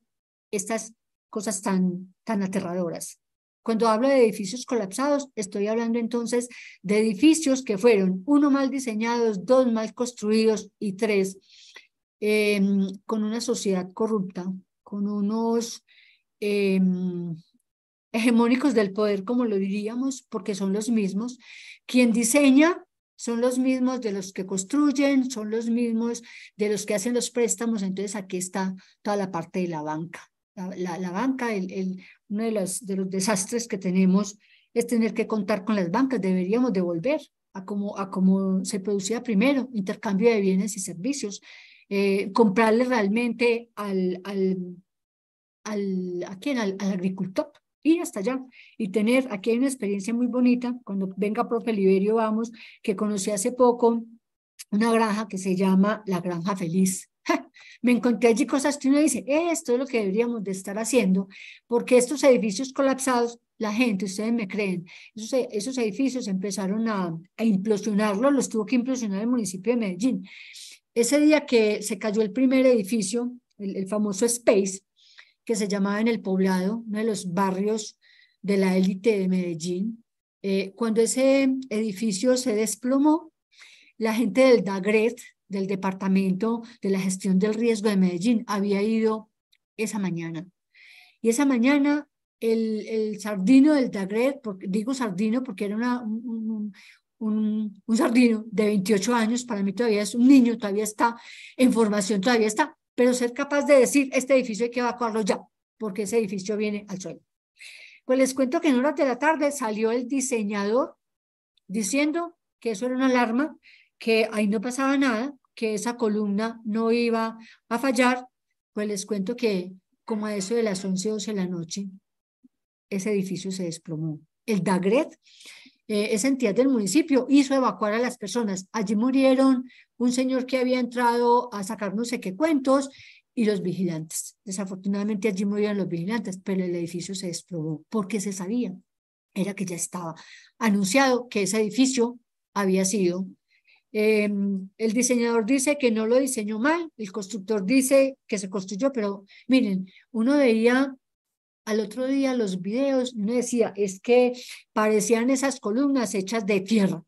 estas cosas tan, tan aterradoras? Cuando hablo de edificios colapsados, estoy hablando entonces de edificios que fueron uno mal diseñados, dos mal construidos y tres em, con una sociedad corrupta, con unos em, hegemónicos del poder, como lo diríamos, porque son los mismos. Quien diseña son los mismos de los que construyen, son los mismos de los que hacen los préstamos. Entonces aquí está toda la parte de la banca. La, banca, el, el, uno de los, desastres que tenemos es tener que contar con las bancas. Deberíamos devolver a como, a como se producía primero, intercambio de bienes y servicios, eh, comprarle realmente al, al, al, ¿a al, agricultor y hasta allá y tener, aquí hay una experiencia muy bonita, cuando venga profe Liberio vamos, que conocí hace poco una granja que se llama La Granja Feliz. me encontré allí cosas que uno dice, eh, esto es lo que deberíamos de estar haciendo, porque estos edificios colapsados, la gente, ustedes me creen, esos, e-, edificios empezaron a, implosionarlos, los tuvo que implosionar el municipio de Medellín. Ese día que se cayó el primer edificio, el, famoso Space, que se llamaba en el poblado, uno de los barrios de la élite de Medellín, eh, cuando ese edificio se desplomó, la gente del Dagret, del Departamento de la Gestión del Riesgo de Medellín había ido esa mañana. Y esa mañana el, sardino del Tagret, digo sardino porque era una, un, sardino de 28 años, para mí todavía es un niño, todavía está en formación, todavía está, pero ser capaz de decir, este edificio hay que evacuarlo ya, porque ese edificio viene al suelo. Pues les cuento que en horas de la tarde salió el diseñador diciendo que eso era una alarma, que ahí no pasaba nada, que esa columna no iba a fallar, pues les cuento que como a eso de las 11, 12 de la noche, ese edificio se desplomó. El DAGRET, eh, esa entidad del municipio, hizo evacuar a las personas. Allí murieron un señor que había entrado a sacar no sé qué cuentos y los vigilantes. Desafortunadamente allí murieron los vigilantes, pero el edificio se desplomó porque se sabía, era que ya estaba anunciado que ese edificio había sido Em, el diseñador dice que no lo diseñó mal, el constructor dice que se construyó, pero miren, uno veía al otro día los videos uno decía, es que parecían esas columnas hechas de tierra,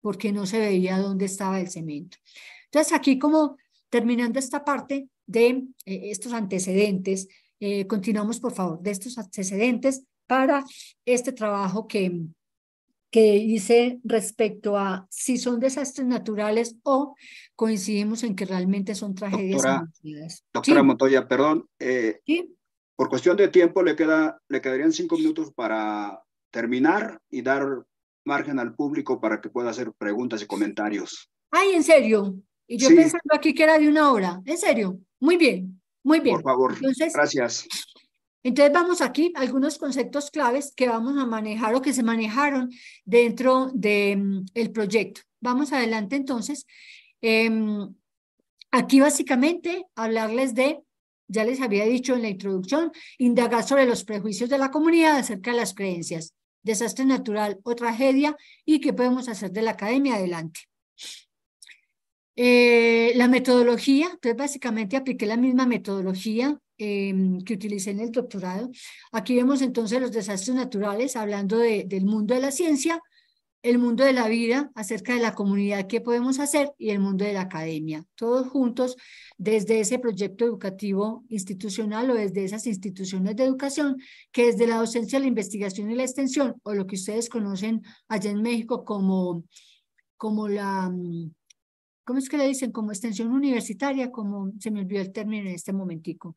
porque no se veía dónde estaba el cemento. Entonces aquí como terminando esta parte de eh, estos antecedentes, eh, continuamos por favor de estos antecedentes para este trabajo que, que hice respecto a si son desastres naturales o coincidimos en que realmente son tragedias. Doctora, doctora Montoya, perdón, eh, por cuestión de tiempo le, queda, le quedarían cinco minutos para terminar y dar margen al público para que pueda hacer preguntas y comentarios. Ay, en serio. Y yo pensando aquí que era de una hora. En serio. Muy bien, muy bien. Por favor. gracias. Entonces vamos aquí a algunos conceptos claves que vamos a manejar o que se manejaron dentro del mm, proyecto. Vamos adelante entonces. Em, aquí básicamente hablarles de, ya les había dicho en la introducción, indagar sobre los prejuicios de la comunidad acerca de las creencias, desastre natural o tragedia y qué podemos hacer de la academia adelante. Eh, la metodología, entonces básicamente apliqué la misma metodología Em, que utilicé en el doctorado. Aquí vemos entonces los desastres naturales, hablando del mundo de la ciencia, el mundo de la vida, acerca de la comunidad que podemos hacer y el mundo de la academia, todos juntos desde ese proyecto educativo institucional o desde esas instituciones de educación que desde la docencia, la investigación y la extensión o lo que ustedes conocen allá en México como, como la, mm, ¿cómo es que le dicen? Como extensión universitaria, como se me olvidó el término en este momentico.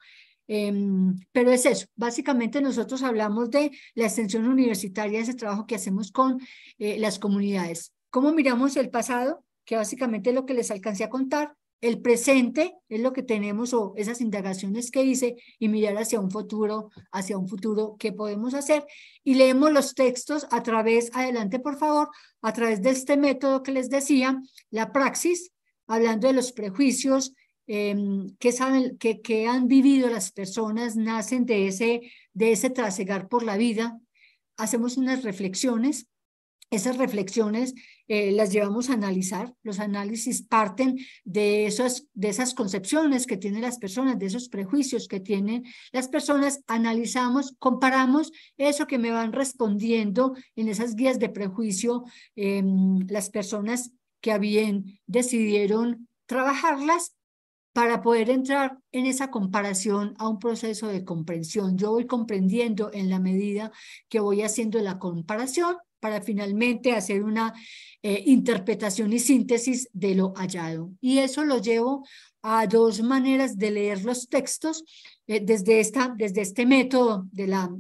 Em, pero es eso, básicamente nosotros hablamos de la extensión universitaria, ese trabajo que hacemos con eh, las comunidades. ¿Cómo miramos el pasado? Que básicamente es lo que les alcancé a contar. El presente es lo que tenemos o esas indagaciones que hice y mirar hacia un futuro, hacia un futuro que podemos hacer. Y leemos los textos a través, adelante por favor, a través de este método que les decía, la praxis, hablando de los prejuicios, Em, que, saben, que, que han vivido las personas nacen de ese, de ese trasegar por la vida. Hacemos unas reflexiones esas reflexiones eh, las llevamos a analizar. Los análisis parten de, de esas concepciones que tienen las personas, de esos prejuicios que tienen las personas. Analizamos, comparamos eso que me van respondiendo en esas guías de prejuicio em, las personas que habían decidieron trabajarlas para poder entrar en esa comparación a un proceso de comprensión. Yo voy comprendiendo en la medida que voy haciendo la comparación para finalmente hacer una eh, interpretación y síntesis de lo hallado. Y eso lo llevo a dos maneras de leer los textos eh, desde, esta, desde este método de la,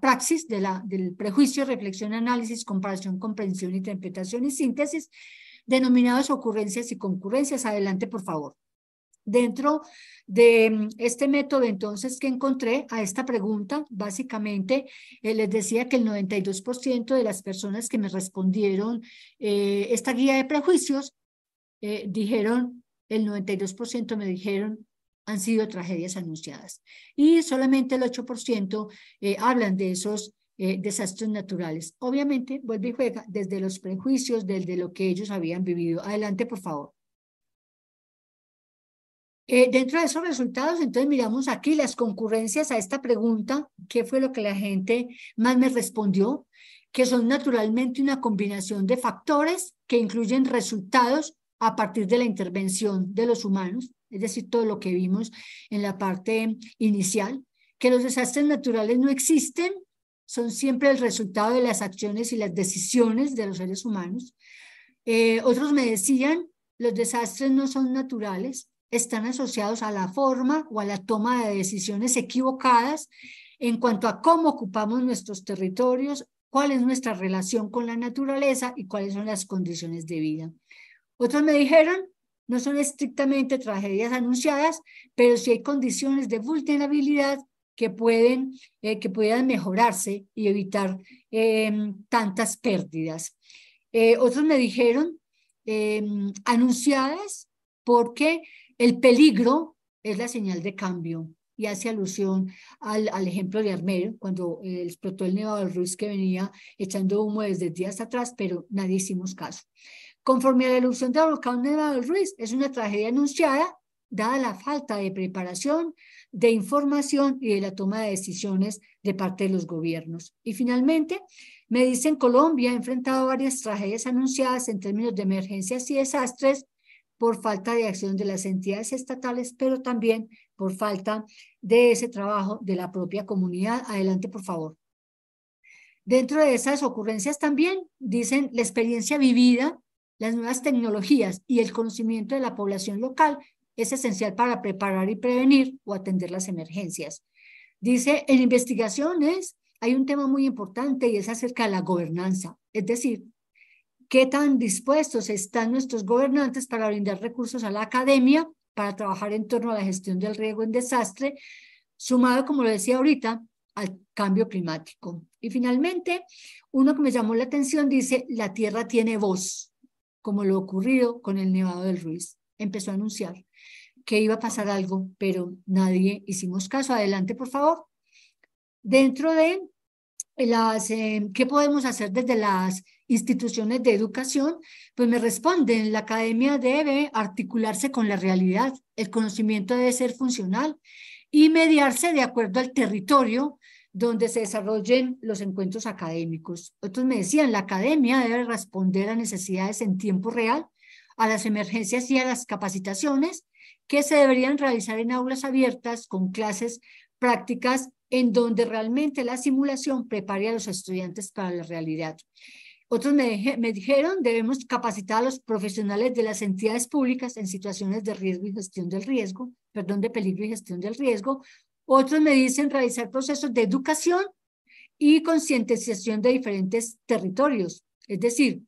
praxis, del prejuicio, reflexión, análisis, comparación, comprensión, interpretación y síntesis, denominados ocurrencias y concurrencias. Adelante, por favor. Dentro de mm, este método, entonces, que encontré a esta pregunta, básicamente eh, les decía que el 92% de las personas que me respondieron eh, esta guía de prejuicios eh, dijeron, el 92% me dijeron han sido tragedias anunciadas. Y solamente el 8% hablan de esos desastres naturales. Obviamente, vuelve y juega desde los prejuicios, de lo que ellos habían vivido. Adelante, por favor. Eh, dentro de esos resultados, entonces miramos aquí las concurrencias a esta pregunta, qué fue lo que la gente más me respondió, que son naturalmente una combinación de factores que incluyen resultados a partir de la intervención de los humanos, es decir, todo lo que vimos en la parte inicial, que los desastres naturales no existen, son siempre el resultado de las acciones y las decisiones de los seres humanos. Eh, otros me decían, los desastres no son naturales, están asociados a la forma o a la toma de decisiones equivocadas en cuanto a cómo ocupamos nuestros territorios, cuál es nuestra relación con la naturaleza y cuáles son las condiciones de vida. Otros me dijeron, no son estrictamente tragedias anunciadas, pero sí hay condiciones de vulnerabilidad que, pueden, eh, que puedan mejorarse y evitar em, tantas pérdidas. Eh, otros me dijeron em, anunciadas porque el peligro es la señal de cambio y hace alusión al, ejemplo de Armero, cuando eh, explotó el nevado del Ruiz que venía echando humo desde días atrás, pero nadie hicimos caso. Conforme a la alusión de volcán nevado del Ruiz, es una tragedia anunciada, dada la falta de preparación, de información y de la toma de decisiones de parte de los gobiernos. Y finalmente, me dicen Colombia ha enfrentado varias tragedias anunciadas en términos de emergencias y desastres por falta de acción de las entidades estatales, pero también por falta de ese trabajo de la propia comunidad. Adelante, por favor. Dentro de esas ocurrencias también dicen la experiencia vivida, las nuevas tecnologías y el conocimiento de la población local es esencial para preparar y prevenir o atender las emergencias. Dice, en investigaciones hay un tema muy importante y es acerca de la gobernanza, es decir, qué tan dispuestos están nuestros gobernantes para brindar recursos a la academia para trabajar en torno a la gestión del riesgo en desastre, sumado, como lo decía ahorita, al cambio climático. Y finalmente, uno que me llamó la atención dice, la Tierra tiene voz, como lo ocurrido con el Nevado del Ruiz. Empezó a anunciar que iba a pasar algo, pero nadie hicimos caso. Adelante, por favor. Dentro de las, em, ¿qué podemos hacer desde las instituciones de educación? Pues me responden, la academia debe articularse con la realidad, el conocimiento debe ser funcional y mediarse de acuerdo al territorio donde se desarrollen los encuentros académicos. Otros me decían, la academia debe responder a necesidades en tiempo real, a las emergencias y a las capacitaciones que se deberían realizar en aulas abiertas con clases prácticas en donde realmente la simulación prepare a los estudiantes para la realidad. Otros me, dijeron, debemos capacitar a los profesionales de las entidades públicas en situaciones de riesgo y gestión del riesgo, perdón, de peligro y gestión del riesgo. Otros me dicen realizar procesos de educación y concientización de diferentes territorios, es decir,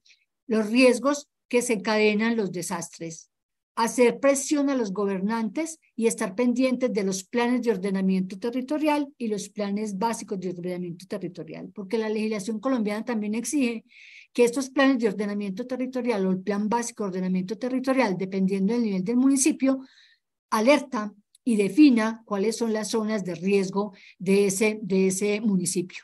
los riesgos que se encadenan los desastres hacer presión a los gobernantes y estar pendientes de los planes de ordenamiento territorial y los planes básicos de ordenamiento territorial, porque la legislación colombiana también exige que estos planes de ordenamiento territorial o el plan básico de ordenamiento territorial, dependiendo del nivel del municipio, alerta y defina cuáles son las zonas de riesgo de ese, de ese municipio.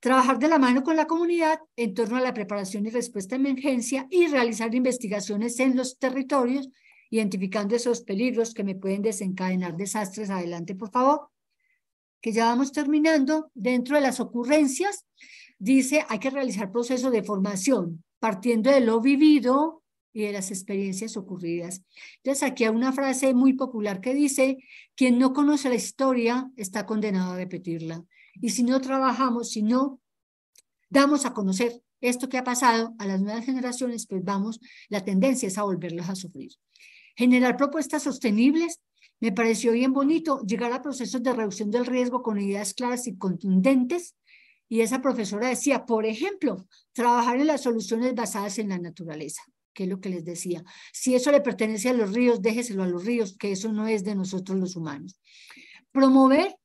Trabajar de la mano con la comunidad en torno a la preparación y respuesta a emergencia y realizar investigaciones en los territorios identificando esos peligros que me pueden desencadenar desastres. Adelante, por favor. Que ya vamos terminando. Dentro de las ocurrencias, dice, hay que realizar procesos de formación, partiendo de lo vivido y de las experiencias ocurridas. Entonces, aquí hay una frase muy popular que dice, quien no conoce la historia está condenado a repetirla. Y si no trabajamos, si no damos a conocer esto que ha pasado a las nuevas generaciones, pues vamos, la tendencia es a volverlos a sufrir. Generar propuestas sostenibles me pareció bien bonito llegar a procesos de reducción del riesgo con ideas claras y contundentes. Y esa profesora decía, por ejemplo, trabajar en las soluciones basadas en la naturaleza, que es lo que les decía. Si eso le pertenece a los ríos, déjeselo a los ríos, que eso no es de nosotros los humanos. Promover,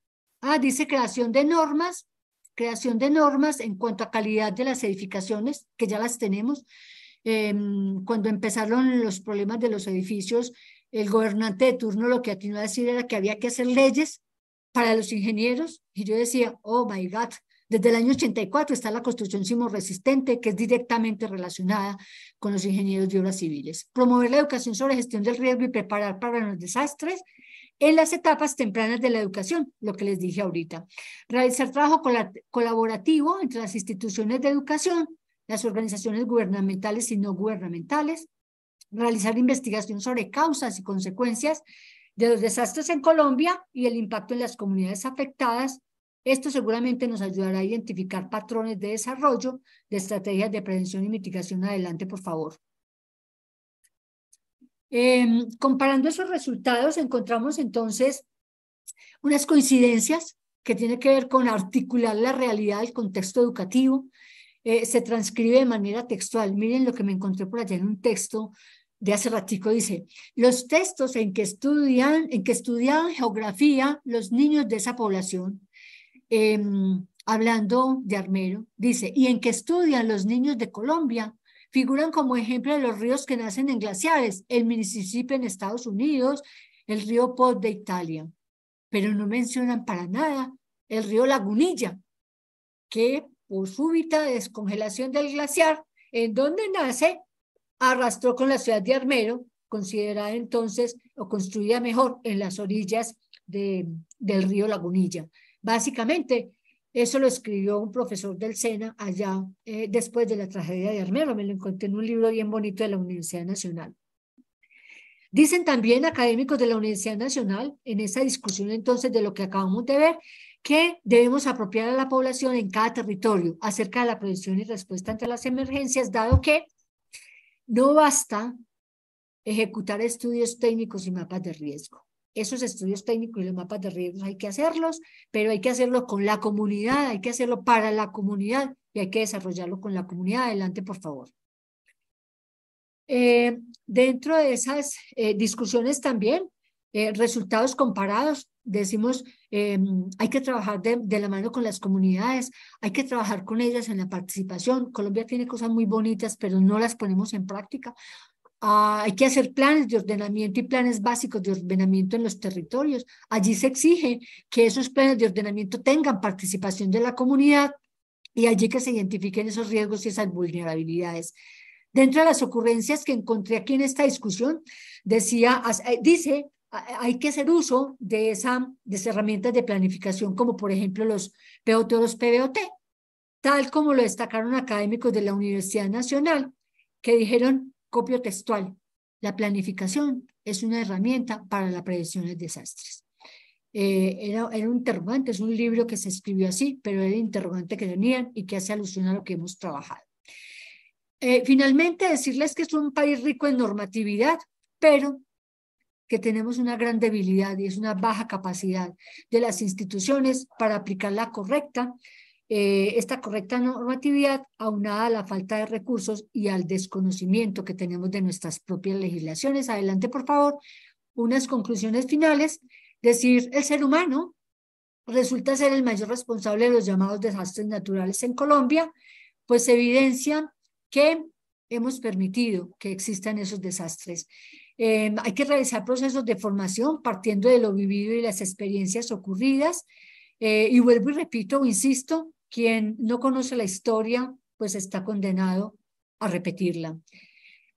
ah, dice creación de normas, creación de normas en cuanto a calidad de las edificaciones, que ya las tenemos, Em, cuando empezaron los problemas de los edificios, el gobernante de turno lo que atinó a decir era que había que hacer leyes para los ingenieros. Y yo decía, oh my God, desde el año 84 está la construcción resistente que es directamente relacionada con los ingenieros de obras civiles. Promover la educación sobre gestión del riesgo y preparar para los desastres en las etapas tempranas de la educación, lo que les dije ahorita. Realizar trabajo colaborativo entre las instituciones de educación las organizaciones gubernamentales y no gubernamentales, realizar investigación sobre causas y consecuencias de los desastres en Colombia y el impacto en las comunidades afectadas. Esto seguramente nos ayudará a identificar patrones de desarrollo de estrategias de prevención y mitigación. Adelante, por favor. Em, comparando esos resultados, encontramos entonces unas coincidencias que tienen que ver con articular la realidad del contexto educativo, eh, se transcribe de manera textual. Miren lo que me encontré por allá en un texto de hace ratico dice, los textos en que estudian, en que estudian geografía los niños de esa población, em, hablando de Armero, dice, y en que estudian los niños de Colombia, figuran como ejemplo de los ríos que nacen en glaciares, el Mississippi en Estados Unidos, el río Po de Italia, pero no mencionan para nada el río Lagunilla, que por súbita descongelación del glaciar, en donde nace, arrastró con la ciudad de Armero, considerada entonces o construida mejor en las orillas de, del río Lagunilla. Básicamente, eso lo escribió un profesor del SENA allá eh, después de la tragedia de Armero. Me lo encontré en un libro bien bonito de la Universidad Nacional. Dicen también académicos de la Universidad Nacional en esa discusión entonces de lo que acabamos de ver, que debemos apropiar a la población en cada territorio acerca de la prevención y respuesta ante las emergencias, dado que no basta ejecutar estudios técnicos y mapas de riesgo. Esos estudios técnicos y los mapas de riesgo hay que hacerlos, pero hay que hacerlo con la comunidad, hay que hacerlo para la comunidad y hay que desarrollarlo con la comunidad. Adelante, por favor. Eh, dentro de esas eh, discusiones también eh, resultados comparados. Decimos, em, hay que trabajar de, la mano con las comunidades, hay que trabajar con ellas en la participación. Colombia tiene cosas muy bonitas, pero no las ponemos en práctica. Ah, hay que hacer planes de ordenamiento y planes básicos de ordenamiento en los territorios. Allí se exige que esos planes de ordenamiento tengan participación de la comunidad y allí que se identifiquen esos riesgos y esas vulnerabilidades. Dentro de las ocurrencias que encontré aquí en esta discusión, decía, eh, dice hay que hacer uso de, esa, de esas herramientas de planificación, como por ejemplo los POT o los PBOT, tal como lo destacaron académicos de la Universidad Nacional, que dijeron, copio textual, la planificación es una herramienta para la prevención de desastres. Eh, era, un interrogante, es un libro que se escribió así, pero era el interrogante que tenían y que hace alusión a lo que hemos trabajado. Eh, finalmente, decirles que es un país rico en normatividad, pero que tenemos una gran debilidad y es una baja capacidad de las instituciones para aplicar la correcta, eh, esta correcta normatividad aunada a la falta de recursos y al desconocimiento que tenemos de nuestras propias legislaciones. Adelante, por favor, unas conclusiones finales. Decir, el ser humano resulta ser el mayor responsable de los llamados desastres naturales en Colombia, pues evidencia que hemos permitido que existan esos desastres. Eh, hay que realizar procesos de formación partiendo de lo vivido y las experiencias ocurridas. Eh, y vuelvo y repito, insisto, quien no conoce la historia, pues está condenado a repetirla.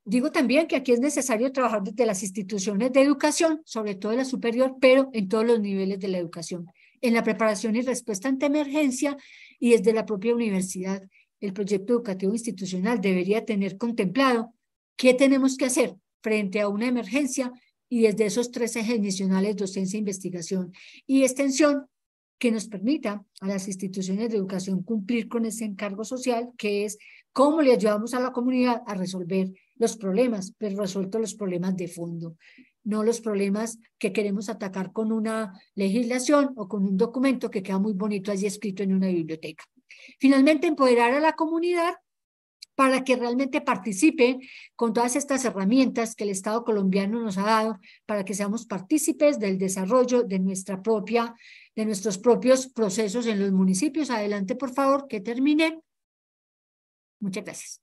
Digo también que aquí es necesario trabajar desde las instituciones de educación, sobre todo en la superior, pero en todos los niveles de la educación, en la preparación y respuesta ante emergencia y desde la propia universidad. El proyecto educativo institucional debería tener contemplado qué tenemos que hacer frente a una emergencia y desde esos tres ejes nacionales, docencia, e investigación y extensión, que nos permita a las instituciones de educación cumplir con ese encargo social, que es cómo le ayudamos a la comunidad a resolver los problemas, pero resuelto los problemas de fondo, no los problemas que queremos atacar con una legislación o con un documento que queda muy bonito allí escrito en una biblioteca. Finalmente, empoderar a la comunidad para que realmente participe con todas estas herramientas que el Estado colombiano nos ha dado para que seamos partícipes del desarrollo de nuestra propia, de nuestros propios procesos en los municipios. Adelante, por favor, que termine. Muchas gracias.